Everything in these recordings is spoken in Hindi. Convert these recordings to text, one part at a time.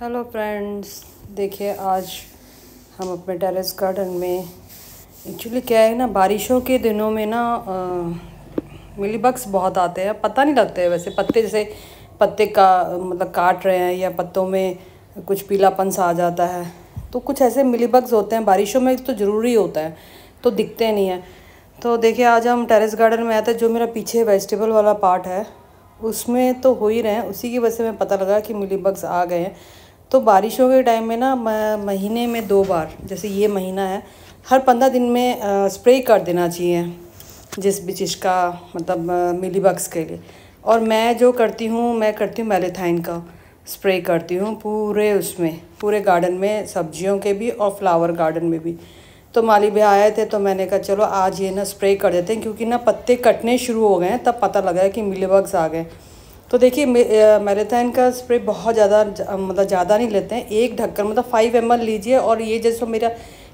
हेलो फ्रेंड्स देखिए आज हम अपने टेरेस गार्डन में एक्चुअली क्या है ना बारिशों के दिनों में ना मिली बग्स बहुत आते हैं पता नहीं लगता है वैसे पत्ते जैसे पत्ते का मतलब काट रहे हैं या पत्तों में कुछ पीलापन सा आ जाता है तो कुछ ऐसे मिली बग्स होते हैं बारिशों में तो ज़रूरी होता है तो दिखते नहीं हैं तो देखिए आज हम टेरेस गार्डन में आए थे जो मेरा पीछे वेजिटेबल वाला पार्ट है उसमें तो हो ही रहे हैं उसी की वजह से मैं पता लगा कि मिली बग्स आ गए हैं तो बारिशों के टाइम में ना महीने में दो बार जैसे ये महीना है हर पंद्रह दिन में स्प्रे कर देना चाहिए जिस भी चीज़ का मतलब मिलीबग्स के लिए और मैं जो करती हूँ मैं करती हूँ मेलेथाइन का स्प्रे करती हूँ पूरे उसमें पूरे गार्डन में सब्जियों के भी और फ्लावर गार्डन में भी तो माली भी आए थे तो मैंने कहा चलो आज ये ना स्प्रे कर देते हैं क्योंकि ना पत्ते कटने शुरू हो गए हैं तब पता लगा है कि मिलीबग्स आ गए तो देखिए मैराथन का स्प्रे बहुत ज़्यादा मतलब ज़्यादा नहीं लेते हैं एक ढक्कन मतलब फाइव एम लीजिए और ये जैसे तो मेरा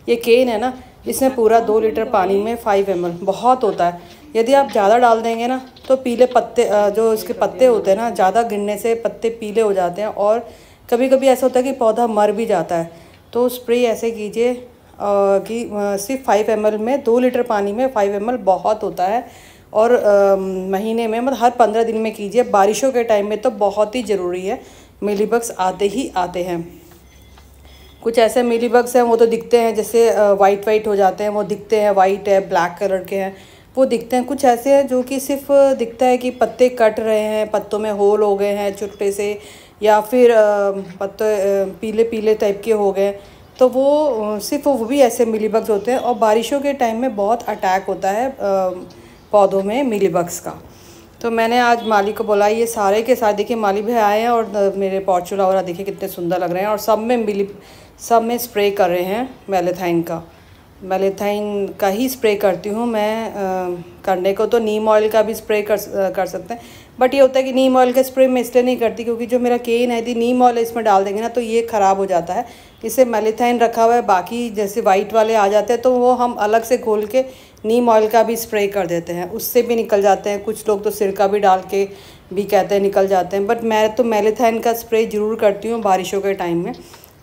ये केन है ना इसमें पूरा दो लीटर पानी में फाइव एम बहुत होता है यदि आप ज़्यादा डाल देंगे ना तो पीले पत्ते जो इसके पत्ते होते हैं ना ज़्यादा गिरने से पत्ते पीले हो जाते हैं और कभी कभी ऐसा होता है कि पौधा मर भी जाता है तो स्प्रे ऐसे कीजिए कि सिर्फ फाइव एम में दो लीटर पानी में फाइव एम बहुत होता है और आ, महीने में मतलब हर पंद्रह दिन में कीजिए बारिशों के टाइम में तो बहुत ही ज़रूरी है मिली बग्स आते ही आते हैं कुछ ऐसे मिली बग्स हैं वो तो दिखते हैं जैसे वाइट वाइट हो जाते हैं वो दिखते हैं वाइट है ब्लैक कलर के हैं वो दिखते हैं कुछ ऐसे हैं जो कि सिर्फ दिखता है कि पत्ते कट रहे हैं पत्तों में होल हो गए हैं छुट्टे से या फिर पत्ते पीले पीले टाइप के हो गए तो वो सिर्फ वो भी ऐसे मिलीबग्स होते हैं और बारिशों के टाइम में बहुत अटैक होता है पौधों में मिलीबग्स का तो मैंने आज माली को बोला ये सारे के सारे देखिए माली भी आए हैं और मेरे पॉर्चुला वगैरह देखिए कितने सुंदर लग रहे हैं और सब में मिली सब में स्प्रे कर रहे हैं मेलेथाइन का मेलेथाइन का ही स्प्रे करती हूँ मैं आ, करने को तो नीम ऑयल का भी स्प्रे कर कर सकते हैं बट ये होता है कि नीम ऑयल का स्प्रे मैं इसलिए नहीं करती क्योंकि जो मेरा केन है यदि नीम ऑयल इसमें डाल देंगे ना तो ये ख़राब हो जाता है इसे मेलेथाइन रखा हुआ है बाकी जैसे वाइट वाले आ जाते हैं तो वो हम अलग से घोल के नीम ऑयल का भी स्प्रे कर देते हैं उससे भी निकल जाते हैं कुछ लोग तो सिरका भी डाल के भी कहते हैं निकल जाते हैं बट मैं तो मेलेथाइन का स्प्रे ज़रूर करती हूँ बारिशों के टाइम में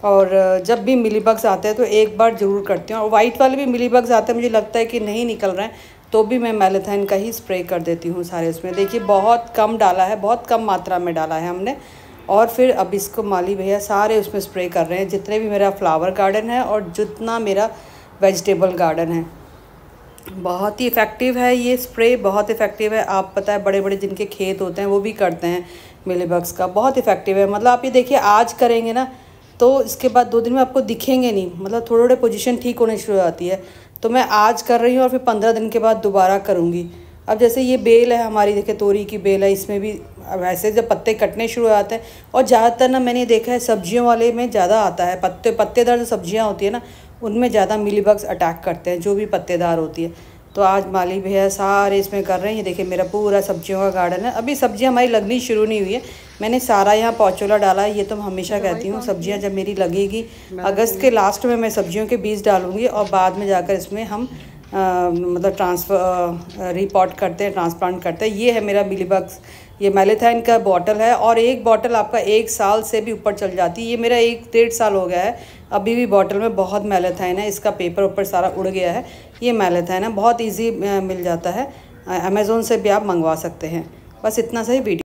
और जब भी मिली बग्स आते हैं तो एक बार ज़रूर करती हूँ और वाइट वाले भी मिली बग्स आते हैं मुझे लगता है कि नहीं निकल रहे हैं तो भी मैं मेलेथाइन का ही स्प्रे कर देती हूँ सारे उसमें देखिए बहुत कम डाला है बहुत कम मात्रा में डाला है हमने और फिर अब इसको माली भैया सारे उसमें स्प्रे कर रहे हैं जितने भी मेरा फ्लावर गार्डन है और जितना मेरा वेजिटेबल गार्डन है बहुत ही इफ़ेक्टिव है ये स्प्रे बहुत इफ़ेक्टिव है आप पता है बड़े बड़े जिनके खेत होते हैं वो भी करते हैं मिलीबग्स का बहुत इफ़ेक्टिव है मतलब आप ये देखिए आज करेंगे ना तो इसके बाद दो दिन में आपको दिखेंगे नहीं मतलब थोड़े थोड़े पोजीशन ठीक होने शुरू हो जाती है तो मैं आज कर रही हूँ और फिर पंद्रह दिन के बाद दोबारा करूँगी अब जैसे ये बेल है हमारी देखे तोरी की बेल है इसमें भी अब ऐसे जब पत्ते कटने शुरू हो जाते हैं और ज़्यादातर ना मैंने देखा है सब्जियों वाले में ज़्यादा आता है पत्ते पत्तेदार जो सब्जियाँ होती है ना उनमें ज़्यादा मिलीबग्स अटैक करते हैं जो भी पत्तेदार होती है तो आज माली भैया सारे इसमें कर रहे हैं ये देखिए मेरा पूरा सब्जियों का गार्डन है अभी सब्जियां हमारी लगनी शुरू नहीं हुई है मैंने सारा यहाँ पौचोला डाला है ये तो मैं हमेशा कहती हूँ सब्जियाँ जब मेरी लगेगी अगस्त तो के लास्ट में मैं सब्जियों के बीज डालूँगी और बाद में जाकर इसमें हम आ, मतलब ट्रांसफर रिपोर्ट करते हैं ट्रांसप्लांट करते हैं ये है मेरा मिली ये मेलेथाइन का बॉटल है और एक बॉटल आपका एक साल से भी ऊपर चल जाती है ये मेरा एक डेढ़ साल हो गया है अभी भी बॉटल में बहुत मेलेथाइन है इसका पेपर ऊपर सारा उड़ गया है ये मेलेथाइन है बहुत ईजी मिल जाता है अमेज़ोन से भी आप मंगवा सकते हैं बस इतना सही वीडियो